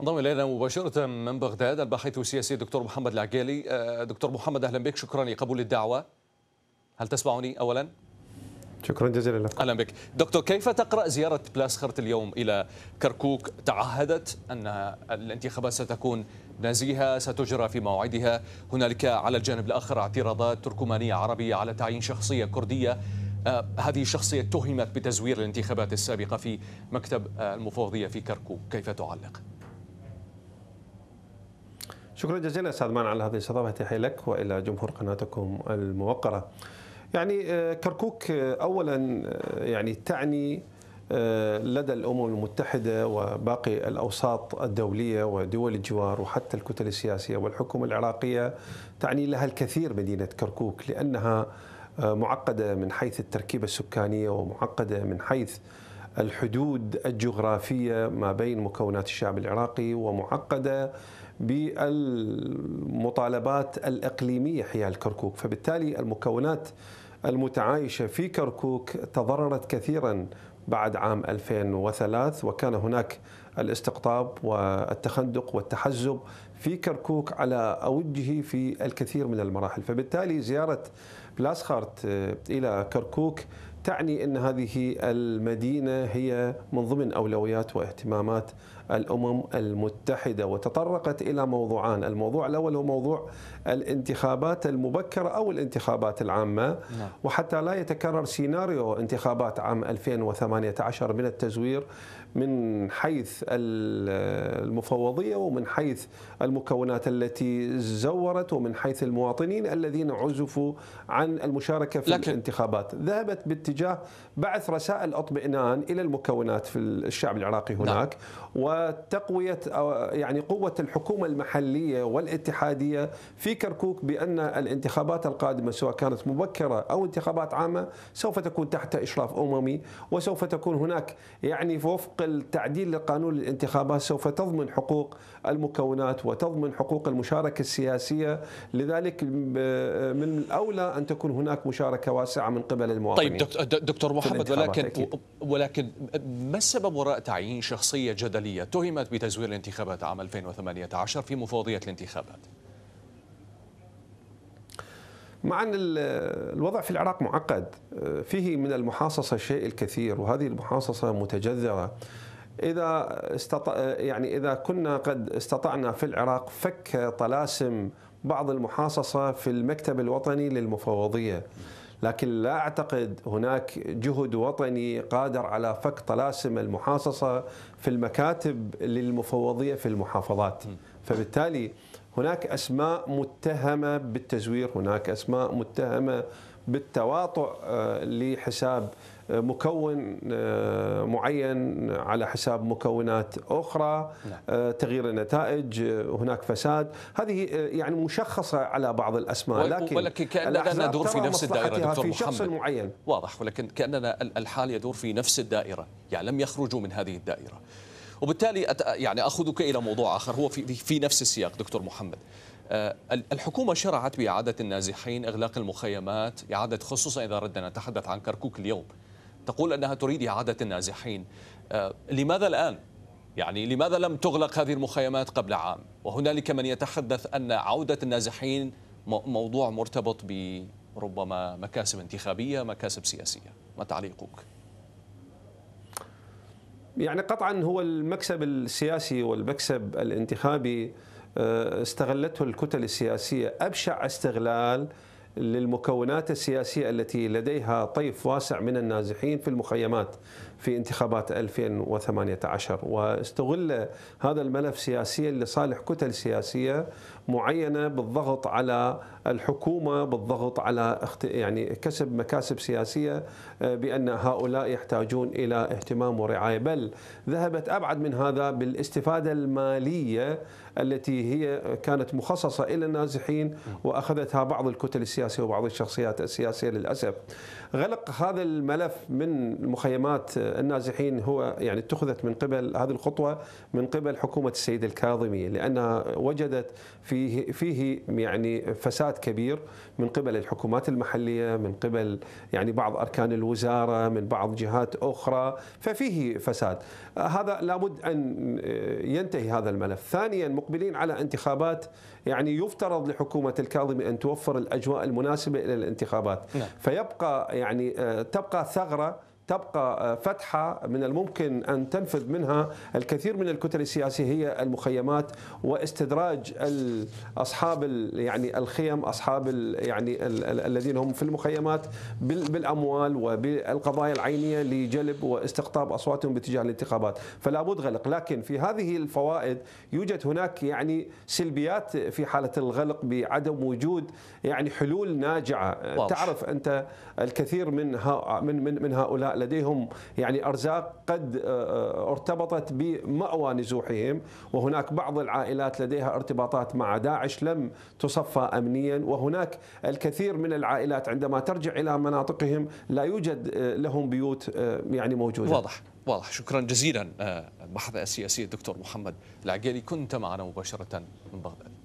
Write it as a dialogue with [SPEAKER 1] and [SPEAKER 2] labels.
[SPEAKER 1] انضم الينا مباشره من بغداد الباحث السياسي دكتور محمد العقيلي آه، دكتور محمد اهلا بك شكرا لقبول الدعوه هل تسمعني اولا؟
[SPEAKER 2] شكرا جزيلا لك
[SPEAKER 1] اهلا بك دكتور كيف تقرا زياره بلاسخرت اليوم الى كركوك تعهدت ان الانتخابات ستكون نزيهه ستجرى في موعدها هنالك على الجانب الاخر اعتراضات تركمانيه عربيه على تعيين شخصيه كرديه آه، هذه الشخصيه اتهمت بتزوير الانتخابات السابقه في مكتب آه، المفوضيه في كركوك كيف تعلق
[SPEAKER 2] شكرا جزيلا استاذ مان على هذه الاستضافه تحيه لك والى جمهور قناتكم الموقره. يعني آه، كركوك آه، اولا آه، يعني تعني لدى الامم المتحده وباقي الاوساط الدوليه ودول الجوار وحتى الكتل السياسيه والحكومه العراقيه تعني لها الكثير مدينه كركوك لانها معقده من حيث التركيبه السكانيه ومعقده من حيث الحدود الجغرافيه ما بين مكونات الشعب العراقي ومعقده بالمطالبات الإقليمية حيال كركوك فبالتالي المكونات المتعايشة في كركوك تضررت كثيرا بعد عام 2003 وكان هناك الاستقطاب والتخندق والتحزب في كركوك على أوجه في الكثير من المراحل فبالتالي زيارة بلاسخارت إلى كركوك تعني ان هذه المدينه هي من ضمن اولويات واهتمامات الامم المتحده وتطرقت الى موضوعان، الموضوع الاول هو موضوع الانتخابات المبكره او الانتخابات العامه نعم. وحتى لا يتكرر سيناريو انتخابات عام 2018 من التزوير من حيث المفوضيه ومن حيث المكونات التي زورت ومن حيث المواطنين الذين عزفوا عن المشاركه في لكن الانتخابات، ذهبت بالت باتجاه بعث رسائل اطمئنان الى المكونات في الشعب العراقي نعم. هناك نعم. وتقويه يعني قوه الحكومه المحليه والاتحاديه في كركوك بان الانتخابات القادمه سواء كانت مبكره او انتخابات عامه سوف تكون تحت اشراف اممي وسوف تكون هناك يعني وفق التعديل لقانون الانتخابات سوف تضمن حقوق المكونات وتضمن حقوق المشاركه السياسيه لذلك آه، آه، من الاولى ان تكون هناك مشاركه واسعه من قبل المواطنين طيب
[SPEAKER 1] دكتور دكتور محمد ولكن أكيد. ولكن ما السبب وراء تعيين شخصيه جدليه تهمت بتزوير الانتخابات عام 2018 في مفوضيه الانتخابات؟
[SPEAKER 2] مع ان الوضع في العراق معقد فيه من المحاصصه شيء الكثير وهذه المحاصصه متجذره اذا استط... يعني اذا كنا قد استطعنا في العراق فك طلاسم بعض المحاصصه في المكتب الوطني للمفوضيه لكن لا أعتقد هناك جهد وطني قادر على فك طلاسم المحاصصة في المكاتب للمفوضية في المحافظات فبالتالي هناك أسماء متهمة بالتزوير هناك أسماء متهمة بالتواطؤ آه، لحساب مكون آه، معين على حساب مكونات اخرى نعم. آه، تغيير النتائج آه، هناك فساد هذه يعني مشخصه على بعض الاسماء لكن ولكن كاننا ندور في نفس الدائره دكتور في شخص محمد
[SPEAKER 1] معين واضح ولكن كاننا الحال يدور في نفس الدائره يعني لم يخرجوا من هذه الدائره وبالتالي أت... يعني اخذك الى موضوع اخر هو في في نفس السياق دكتور محمد الحكومة شرعت بإعادة النازحين إغلاق المخيمات إعادة خصوصا إذا ردنا نتحدث عن كركوك اليوم تقول أنها تريد إعادة النازحين آه، لماذا الآن؟ يعني لماذا لم تغلق هذه المخيمات قبل عام؟ وهنالك من يتحدث أن عودة النازحين موضوع مرتبط بربما مكاسب انتخابية مكاسب سياسية ما تعليقك؟
[SPEAKER 2] يعني قطعا هو المكسب السياسي والمكسب الانتخابي آه، استغلته الكتل السياسية أبشع استغلال للمكونات السياسية التي لديها طيف واسع من النازحين في المخيمات في انتخابات 2018 واستغل هذا الملف سياسيا لصالح كتل سياسية معينة بالضغط على الحكومه بالضغط على يعني كسب مكاسب سياسيه آه، بان هؤلاء يحتاجون الى اهتمام ورعايه بل ذهبت ابعد من هذا بالاستفاده الماليه التي هي كانت مخصصه الى النازحين واخذتها بعض الكتل السياسيه وبعض الشخصيات السياسيه للاسف. غلق هذا الملف من مخيمات النازحين هو يعني اتخذت من قبل هذه الخطوه من قبل حكومه السيد الكاظمي لانها وجدت فيه فيه يعني فساد كبير من قبل الحكومات المحليه من قبل يعني بعض اركان الوزاره من بعض جهات اخرى ففيه فساد آه، هذا لابد ان آه، ينتهي هذا الملف ثانيا مقبلين على انتخابات يعني يفترض لحكومه الكاظمي ان توفر الاجواء المناسبه الى الانتخابات نعم. فيبقى يعني آه، تبقى ثغره تبقى آه، فتحة من الممكن أن تنفذ منها الكثير من الكتل السياسية هي المخيمات واستدراج أصحاب يعني الخيم أصحاب يعني الذين هم في المخيمات بالأموال وبالقضايا العينية لجلب واستقطاب أصواتهم باتجاه الانتخابات فلا بد غلق لكن في هذه الفوائد يوجد هناك يعني سلبيات في حالة الغلق بعدم وجود يعني حلول ناجعة واضح. تعرف أنت الكثير من من من هؤلاء لديهم يعني أرزاق قد آه، آه، ارتبطت بمأوى نزوحهم وهناك بعض العائلات لديها ارتباطات مع داعش لم تصفى أمنيا وهناك الكثير من العائلات عندما ترجع إلى مناطقهم لا يوجد آه، لهم بيوت يعني موجودة واضح
[SPEAKER 1] واضح شكرا جزيلا البحث السياسي الدكتور محمد العقيلي كنت معنا مباشرة من بغداد